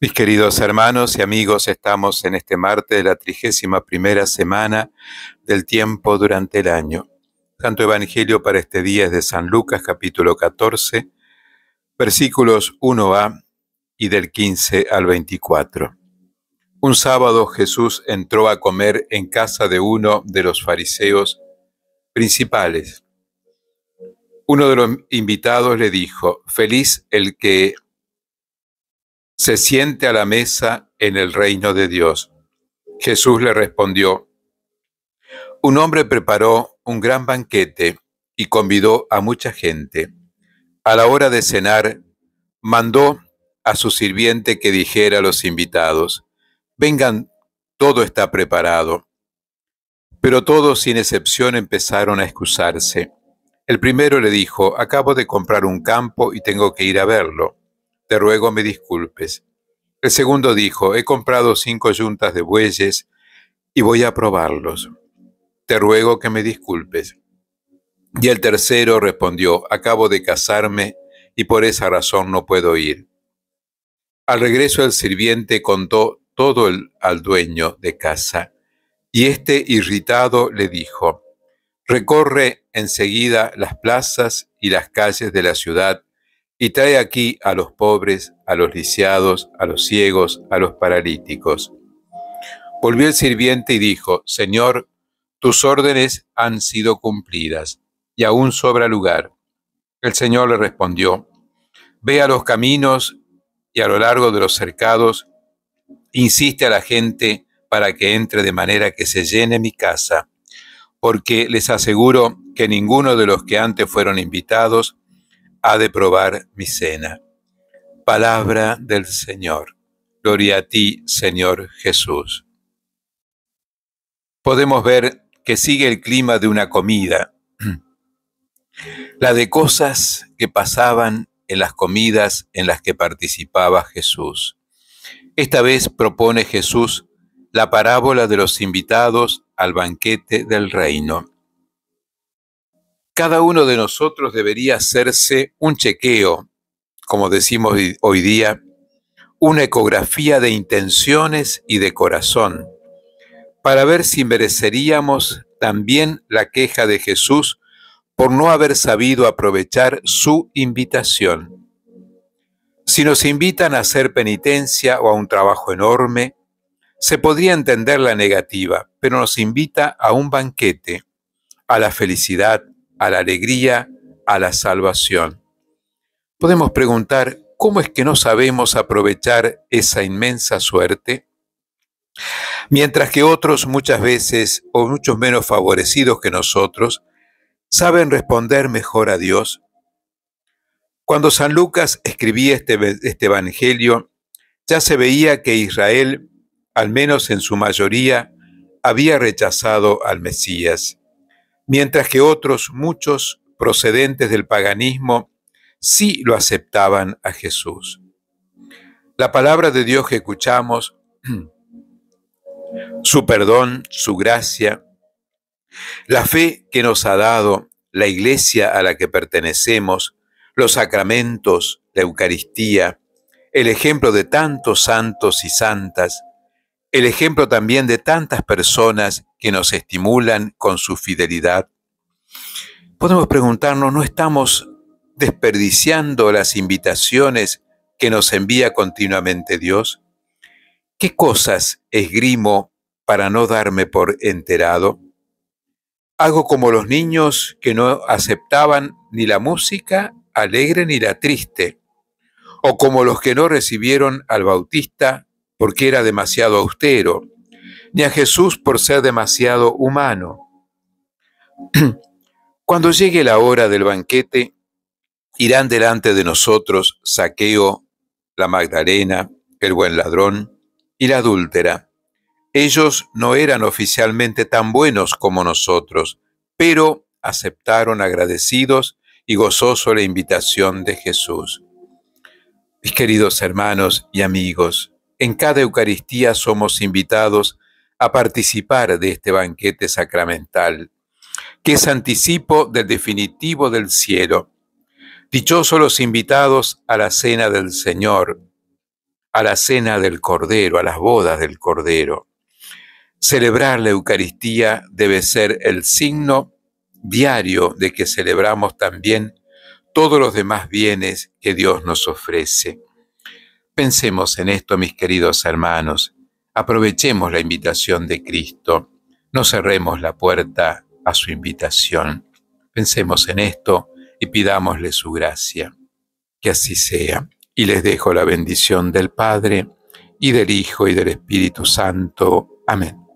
Mis queridos hermanos y amigos, estamos en este martes de la trigésima primera semana del tiempo durante el año. Santo Evangelio para este día es de San Lucas, capítulo 14, versículos 1a y del 15 al 24. Un sábado Jesús entró a comer en casa de uno de los fariseos principales. Uno de los invitados le dijo, feliz el que se siente a la mesa en el reino de Dios. Jesús le respondió, un hombre preparó un gran banquete y convidó a mucha gente. A la hora de cenar, mandó a su sirviente que dijera a los invitados, vengan, todo está preparado. Pero todos, sin excepción, empezaron a excusarse. El primero le dijo, acabo de comprar un campo y tengo que ir a verlo. Te ruego me disculpes. El segundo dijo, he comprado cinco yuntas de bueyes y voy a probarlos. Te ruego que me disculpes. Y el tercero respondió, acabo de casarme y por esa razón no puedo ir. Al regreso el sirviente contó todo al dueño de casa y este irritado le dijo, recorre enseguida las plazas y las calles de la ciudad y trae aquí a los pobres, a los lisiados, a los ciegos, a los paralíticos. Volvió el sirviente y dijo, Señor, tus órdenes han sido cumplidas, y aún sobra lugar. El Señor le respondió, Ve a los caminos y a lo largo de los cercados, insiste a la gente para que entre de manera que se llene mi casa, porque les aseguro que ninguno de los que antes fueron invitados ha de probar mi cena. Palabra del Señor. Gloria a ti, Señor Jesús. Podemos ver que sigue el clima de una comida, la de cosas que pasaban en las comidas en las que participaba Jesús. Esta vez propone Jesús la parábola de los invitados al banquete del reino cada uno de nosotros debería hacerse un chequeo, como decimos hoy día, una ecografía de intenciones y de corazón, para ver si mereceríamos también la queja de Jesús por no haber sabido aprovechar su invitación. Si nos invitan a hacer penitencia o a un trabajo enorme, se podría entender la negativa, pero nos invita a un banquete, a la felicidad, a la alegría, a la salvación. Podemos preguntar, ¿cómo es que no sabemos aprovechar esa inmensa suerte? Mientras que otros muchas veces, o muchos menos favorecidos que nosotros, saben responder mejor a Dios. Cuando San Lucas escribía este, este Evangelio, ya se veía que Israel, al menos en su mayoría, había rechazado al Mesías mientras que otros muchos procedentes del paganismo sí lo aceptaban a Jesús. La palabra de Dios que escuchamos, su perdón, su gracia, la fe que nos ha dado la iglesia a la que pertenecemos, los sacramentos, la Eucaristía, el ejemplo de tantos santos y santas, el ejemplo también de tantas personas que nos estimulan con su fidelidad. Podemos preguntarnos, ¿no estamos desperdiciando las invitaciones que nos envía continuamente Dios? ¿Qué cosas esgrimo para no darme por enterado? Hago como los niños que no aceptaban ni la música alegre ni la triste, o como los que no recibieron al Bautista porque era demasiado austero, ni a Jesús por ser demasiado humano. Cuando llegue la hora del banquete, irán delante de nosotros Saqueo, la Magdalena, el buen ladrón y la adúltera. Ellos no eran oficialmente tan buenos como nosotros, pero aceptaron agradecidos y gozoso la invitación de Jesús. Mis queridos hermanos y amigos, en cada Eucaristía somos invitados a participar de este banquete sacramental, que es anticipo del definitivo del cielo. Dichosos los invitados a la cena del Señor, a la cena del Cordero, a las bodas del Cordero. Celebrar la Eucaristía debe ser el signo diario de que celebramos también todos los demás bienes que Dios nos ofrece. Pensemos en esto, mis queridos hermanos. Aprovechemos la invitación de Cristo, no cerremos la puerta a su invitación. Pensemos en esto y pidámosle su gracia. Que así sea. Y les dejo la bendición del Padre, y del Hijo, y del Espíritu Santo. Amén.